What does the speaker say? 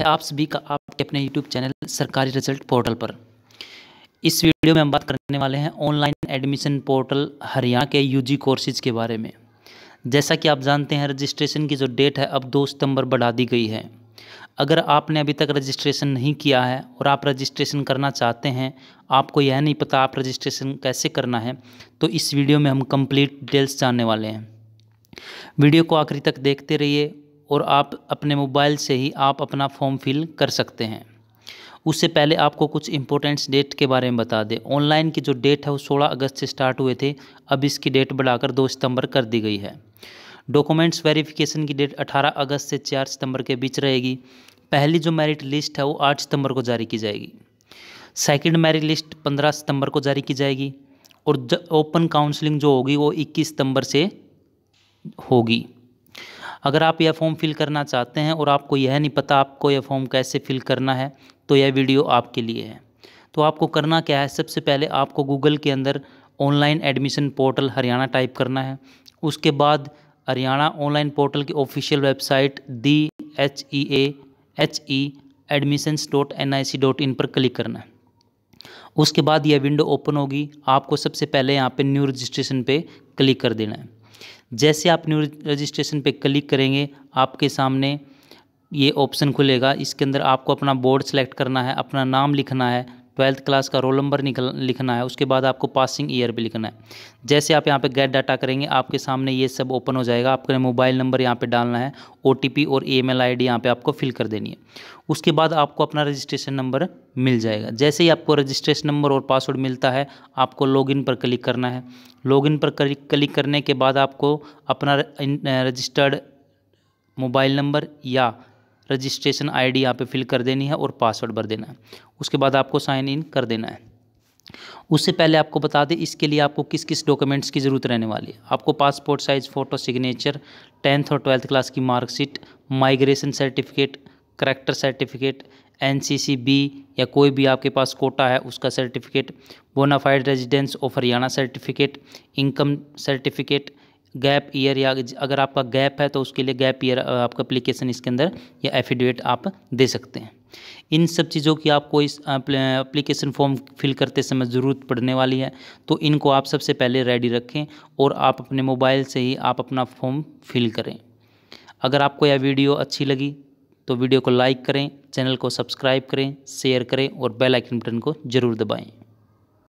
है आप सभी का आपके अपने YouTube channel Sarkari result portal पर इस वीडियो में हम बात करने वाले हैं ऑनलाइन एडमिशन पोर्टल हरियाणा के यूजी कोर्सेज के बारे में जैसा कि आप जानते हैं रजिस्ट्रेशन की जो डेट है अब दो सितंबर बढ़ा दी गई है अगर आपने अभी तक रजिस्ट्रेशन नहीं किया है और आप रजिस्ट्रेशन करना चाहते हैं आपको यह नहीं पता आप रजिस्ट्रेशन कैसे करना है तो इस वीडियो में हम कम्प्लीट डिटेल्स जानने वाले हैं वीडियो को आखिरी तक देखते रहिए और आप अपने मोबाइल से ही आप अपना फॉर्म फिल कर सकते हैं उससे पहले आपको कुछ इंपॉर्टेंट्स डेट के बारे में बता दें ऑनलाइन की जो डेट है वो 16 अगस्त से स्टार्ट हुए थे अब इसकी डेट बढ़ाकर 2 सितंबर कर दी गई है डॉक्यूमेंट्स वेरिफिकेशन की डेट 18 अगस्त से 4 सितंबर के बीच रहेगी पहली जो मेरिट लिस्ट है वो 8 सितंबर को जारी की जाएगी सेकेंड मेरिट लिस्ट पंद्रह सितम्बर को जारी की जाएगी और ओपन काउंसलिंग जो होगी वो इक्कीस सितम्बर से होगी अगर आप यह फॉर्म फिल करना चाहते हैं और आपको यह नहीं पता आपको यह फॉर्म कैसे फिल करना है तो यह वीडियो आपके लिए है तो आपको करना क्या है सबसे पहले आपको गूगल के अंदर online admission portal Haryana type करना है उसके बाद हरियाणा ऑनलाइन पोर्टल की ऑफिशियल वेबसाइट दी H E A H E admissions dot N I C dot in पर क्लिक करना है उसके बाद यह विंडो ओपन होगी आपको सबसे पहले यहाँ पे न्यू रजिस्ट्रेशन पे क्लिक कर देना है जैसे आप न्यू रजिस्ट्रेशन पे क्लिक करेंगे आपके सामने ये ऑप्शन खुलेगा इसके अंदर आपको अपना बोर्ड सेलेक्ट करना है अपना नाम लिखना है ट्वेल्थ क्लास का रोल नंबर निकल लिखना है उसके बाद आपको पासिंग ईयर भी लिखना है जैसे आप यहाँ पे गेट डाटा करेंगे आपके सामने ये सब ओपन हो जाएगा आपको मोबाइल नंबर यहाँ पे डालना है ओ और email I D यहाँ पर आपको फिल कर देनी है उसके बाद आपको अपना रजिस्ट्रेशन नंबर मिल जाएगा जैसे ही आपको रजिस्ट्रेशन नंबर और पासवर्ड मिलता है आपको लॉगिन पर क्लिक करना है लॉगिन पर क्लिक करने के बाद आपको अपना रजिस्टर्ड मोबाइल नंबर या रजिस्ट्रेशन आईडी यहाँ पर फिल कर देनी है और पासवर्ड भर देना है उसके बाद आपको साइन इन कर देना है उससे पहले आपको बता दें इसके लिए आपको किस किस डॉक्यूमेंट्स की ज़रूरत रहने वाली है आपको passport size photo signature tenth और ट्वेल्थ क्लास की marksheet migration certificate character certificate N B या कोई भी आपके पास कोटा है उसका certificate bonafide residence of Haryana certificate income certificate gap year या अगर आपका गैप है तो उसके लिए गैप ईयर आपका अप्लीकेशन इसके अंदर या एफिडेविट आप दे सकते हैं इन सब चीज़ों की आपको इस अप्लीकेशन फॉर्म फिल करते समय ज़रूरत पड़ने वाली है तो इनको आप सबसे पहले रेडी रखें और आप अपने मोबाइल से ही आप अपना फॉर्म फिल करें अगर आपको यह वीडियो अच्छी लगी तो वीडियो को लाइक करें चैनल को सब्सक्राइब करें शेयर करें और बेल आइकन बटन को ज़रूर दबाएं